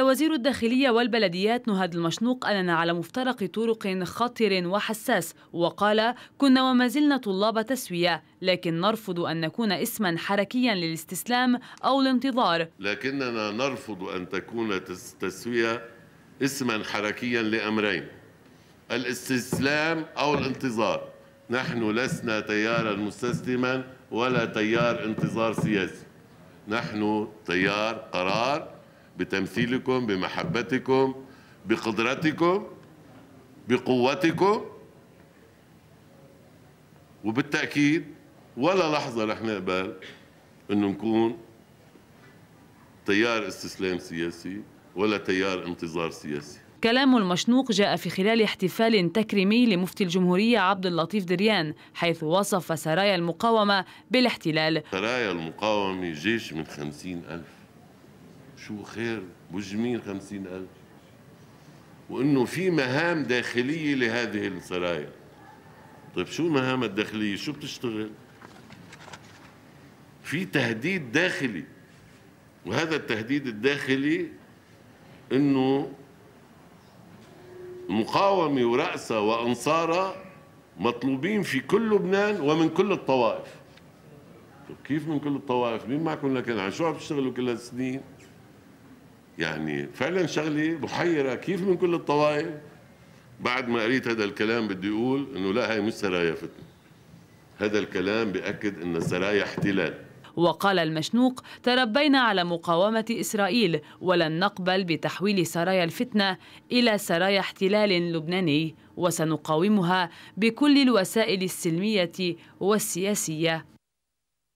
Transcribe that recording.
وزير الداخلية والبلديات نهاد المشنوق أننا على مفترق طرق خطر وحساس وقال كنا وما زلنا طلاب تسوية لكن نرفض أن نكون اسما حركيا للاستسلام أو الانتظار لكننا نرفض أن تكون تسوية اسما حركيا لأمرين الاستسلام أو الانتظار نحن لسنا تيارا مستسلما ولا تيار انتظار سياسي نحن تيار قرار بتمثيلكم بمحبتكم بقدرتكم بقوتكم وبالتأكيد ولا لحظة رح نقبل أنه نكون تيار استسلام سياسي ولا تيار انتظار سياسي كلام المشنوق جاء في خلال احتفال تكريمي لمفتي الجمهورية عبد اللطيف دريان حيث وصف سرايا المقاومة بالاحتلال سرايا المقاومة جيش من خمسين ألف شو خير مجمين خمسين ألف وأنه في مهام داخلية لهذه السرايا طيب شو مهام الداخلية شو بتشتغل في تهديد داخلي وهذا التهديد الداخلي أنه المقاومة ورأسها وأنصارها مطلوبين في كل لبنان ومن كل الطوائف طيب كيف من كل الطوائف مين معكم لكن عن شو عم تشتغلوا كل هالسنين يعني فعلا شغله محيره كيف من كل الطوائف بعد ما قريت هذا الكلام بدي اقول انه لا هي مش سرايا فتنه هذا الكلام بأكد أن السرايا احتلال وقال المشنوق تربينا على مقاومة إسرائيل ولن نقبل بتحويل سرايا الفتنة إلى سرايا احتلال لبناني وسنقاومها بكل الوسائل السلمية والسياسية